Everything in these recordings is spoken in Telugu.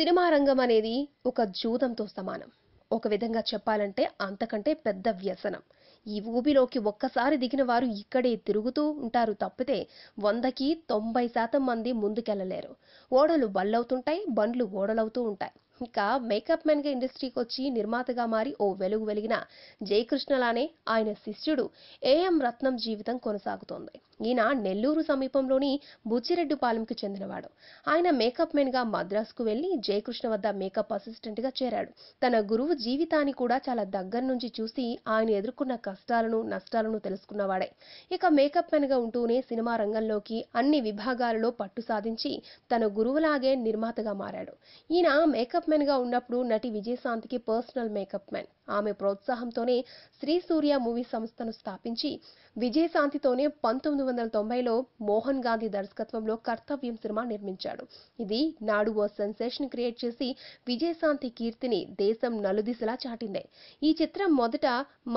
సినిమా రంగం అనేది ఒక జూదంతో సమానం ఒక విధంగా చెప్పాలంటే అంతకంటే పెద్ద వ్యసనం ఈ ఊబిలోకి ఒక్కసారి దిగిన వారు ఇక్కడే తిరుగుతూ ఉంటారు తప్పితే వందకి తొంభై శాతం మంది ముందుకెళ్ళలేరు ఓడలు బళ్ళవుతుంటాయి బండ్లు ఓడలవుతూ ఉంటాయి ఇక మేకప్ గా ఇండస్ట్రీకి వచ్చి నిర్మాతగా మారి ఓ వెలుగు వెలిగిన జయకృష్ణలానే ఆయన శిష్యుడు ఏఎం రత్నం జీవితం కొనసాగుతోంది ఈయన నెల్లూరు సమీపంలోని బుచ్చిరెడ్డిపాలెంకి చెందినవాడు ఆయన మేకప్ గా మద్రాసుకు వెళ్లి జయకృష్ణ వద్ద మేకప్ అసిస్టెంట్గా చేరాడు తన గురువు జీవితాన్ని కూడా చాలా దగ్గర నుంచి చూసి ఆయన ఎదుర్కొన్న కష్టాలను నష్టాలను తెలుసుకున్నవాడే ఇక మేకప్ గా ఉంటూనే సినిమా రంగంలోకి అన్ని విభాగాలలో పట్టు సాధించి తన గురువులాగే నిర్మాతగా మారాడు ఈయన మేకప్ మ్యాన్గా ఉన్నప్పుడు నటి విజయశాంతికి పర్సనల్ మేకప్ మ్యాన్ ఆమె ప్రోత్సాహంతోనే శ్రీ సూర్య మూవీ సంస్థను స్థాపించి విజయశాంతితోనే పంతొమ్మిది వందల తొంభైలో మోహన్ గాంధీ దర్శకత్వంలో కర్తవ్యం సినిమా నిర్మించాడు ఇది నాడు ఓ సెన్సేషన్ క్రియేట్ చేసి విజయశాంతి కీర్తిని దేశం నలుదిశలా చాటింది ఈ చిత్రం మొదట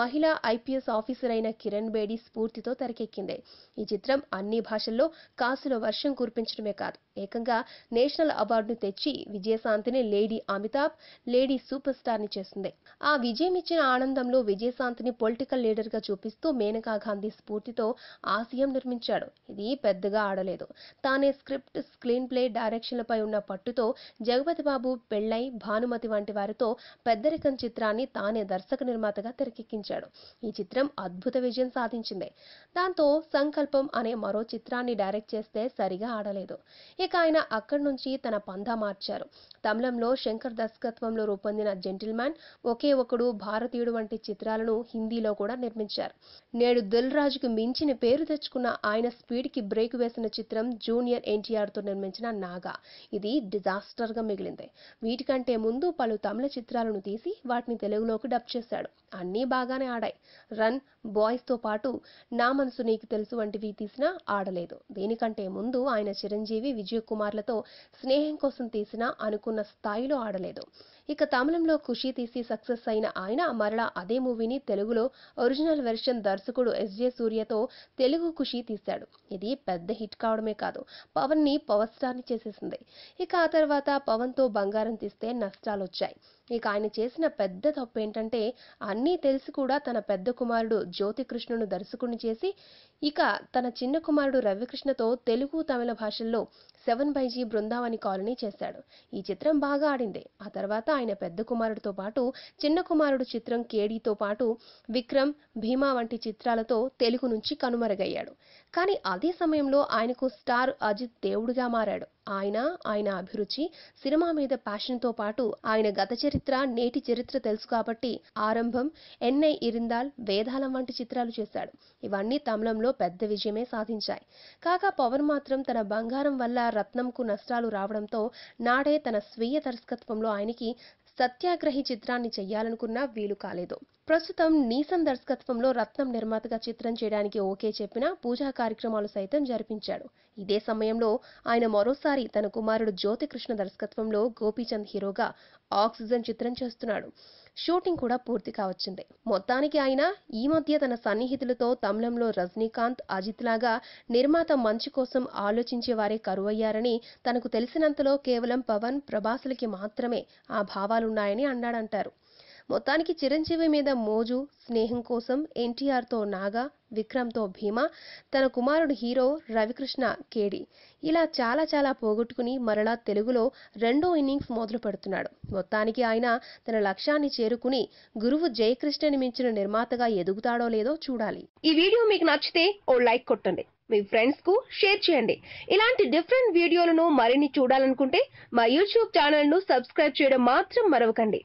మహిళా ఐపీఎస్ ఆఫీసర్ అయిన కిరణ్ బేడి స్ఫూర్తితో తెరకెక్కింది ఈ చిత్రం అన్ని భాషల్లో కాసుల వర్షం కురిపించడమే కాదు ఏకంగా నేషనల్ అవార్డును తెచ్చి విజయశాంతిని lady Amitabh lady superstar ని చేసింది ఆ విజయ విజయం ఇచ్చిన ఆనందంలో విజయశాంతిని పొలిటికల్ లీడర్గా చూపిస్తూ మేనకా గాంధీ స్ఫూర్తితో ఆశయం నిర్మించాడు ఇది పెద్దగా ఆడలేదు తానే స్క్రిప్ట్ స్క్రీన్ ప్లే డైరెక్షన్లపై ఉన్న పట్టుతో జగపతి బాబు పెళ్లై భానుమతి వంటి వారితో పెద్దరికం చిత్రాన్ని తానే దర్శక నిర్మాతగా తెరకెక్కించాడు ఈ చిత్రం అద్భుత విజయం సాధించింది దాంతో సంకల్పం అనే మరో చిత్రాన్ని డైరెక్ట్ చేస్తే సరిగా ఆడలేదు ఇక ఆయన అక్కడి నుంచి తన పంధ మార్చారు తమిళంలో శంకర్ దర్శకత్వంలో రూపొందిన జెంటిల్మ్యాన్ ఒకే ఒకడు భారతీయుడు వంటి చిత్రాలను హిందీలో కూడా నిర్మించారు నేడు దిల్ రాజుకు మించిన పేరు తెచ్చుకున్న ఆయన స్పీడ్కి బ్రేక్ వేసిన చిత్రం జూనియర్ ఎన్టీఆర్తో నిర్మించిన నాగా ఇది డిజాస్టర్గా మిగిలింది వీటికంటే ముందు పలు తమిళ చిత్రాలను తీసి వాటిని తెలుగులోకి డబ్ చేశాడు అన్నీ బాగానే ఆడాయి రన్ బాయ్స్తో పాటు నా మనసు నీకు తెలుసు వంటివి తీసినా ఆడలేదు దీనికంటే ముందు ఆయన చిరంజీవి విజయ్ కుమార్లతో స్నేహం కోసం తీసిన అనుకున్న స్థాయిలో ఆడలేదు ఇక తమిళంలో ఖుషి తీసి సక్సెస్ అయిన ఆయన మరలా అదే మూవీని తెలుగులో ఒరిజినల్ వెర్షన్ దర్శకుడు ఎస్జే సూర్యతో తెలుగు ఖుషి తీశాడు ఇది పెద్ద హిట్ కావడమే కాదు పవన్ ని పవర్ స్టార్ ని చేసేసింది ఇక ఆ తర్వాత పవన్ తో బంగారం తీస్తే నష్టాలు వచ్చాయి ఇక ఆయన చేసిన పెద్ద తప్పు ఏంటంటే అన్నీ తెలిసి కూడా తన పెద్ద కుమారుడు జ్యోతికృష్ణును దర్శకుని చేసి ఇక తన చిన్న కుమారుడు రవికృష్ణతో తెలుగు తమిళ భాషల్లో సెవెన్ బైజీ బృందావని కాలనీ చేశాడు ఈ చిత్రం బాగా ఆడింది ఆ తర్వాత ఆయన పెద్ద కుమారుడితో పాటు చిన్న కుమారుడు చిత్రం కేడీతో పాటు విక్రమ్ భీమా వంటి చిత్రాలతో తెలుగు నుంచి కనుమరుగయ్యాడు కానీ అదే సమయంలో ఆయనకు స్టార్ అజిత్ దేవుడిగా మారాడు ఆయన ఆయన అభిరుచి సినిమా మీద ప్యాషన్తో పాటు ఆయన గత చరిత్ర నేటి చరిత్ర తెలుసు కాబట్టి ఆరంభం ఎన్ఐ ఇరిందాల్ వేదాలం వంటి చిత్రాలు చేశాడు ఇవన్నీ తమిళంలో పెద్ద విజయమే సాధించాయి కాగా పవన్ మాత్రం తన బంగారం వల్ల రత్నంకు నష్టాలు రావడంతో నాడే తన స్వీయ దర్శకత్వంలో ఆయనకి సత్యాగ్రహి చిత్రాన్ని చెయ్యాలనుకున్నా వీలు కాలేదు ప్రస్తుతం నీసం దర్శకత్వంలో రత్నం నిర్మాతగా చిత్రం చేయడానికి ఓకే చెప్పిన పూజా కార్యక్రమాలు సైతం జరిపించాడు ఇదే సమయంలో ఆయన మరోసారి తన కుమారుడు జ్యోతికృష్ణ దర్శకత్వంలో గోపీచంద్ హీరోగా ఆక్సిజన్ చిత్రం చేస్తున్నాడు షూటింగ్ కూడా పూర్తి కావచ్చింది మొత్తానికి ఆయన ఈ మధ్య తన సన్నిహితులతో తమిళంలో రజనీకాంత్ అజిత్ లాగా నిర్మాత మంచి కోసం ఆలోచించే వారే కరువయ్యారని తనకు తెలిసినంతలో కేవలం పవన్ ప్రభాసులకి మాత్రమే ఆ భావాలున్నాయని అన్నాడంటారు మొత్తానికి చిరంజీవి మీద మోజు స్నేహం కోసం ఎన్టీఆర్తో నాగా విక్రమ్తో భీమా తన కుమారుడు హీరో రవికృష్ణ కేడి ఇలా చాలా చాలా పోగొట్టుకుని మరలా తెలుగులో రెండో ఇన్నింగ్స్ మొదలు పెడుతున్నాడు మొత్తానికి ఆయన తన లక్ష్యాన్ని చేరుకుని గురువు జయకృష్ణని మించిన నిర్మాతగా ఎదుగుతాడో లేదో చూడాలి ఈ వీడియో మీకు నచ్చితే ఓ లైక్ కొట్టండి మీ ఫ్రెండ్స్ కు షేర్ చేయండి ఇలాంటి డిఫరెంట్ వీడియోలను మరిన్ని చూడాలనుకుంటే మా యూట్యూబ్ ఛానల్ ను సబ్స్క్రైబ్ చేయడం మాత్రం మరవకండి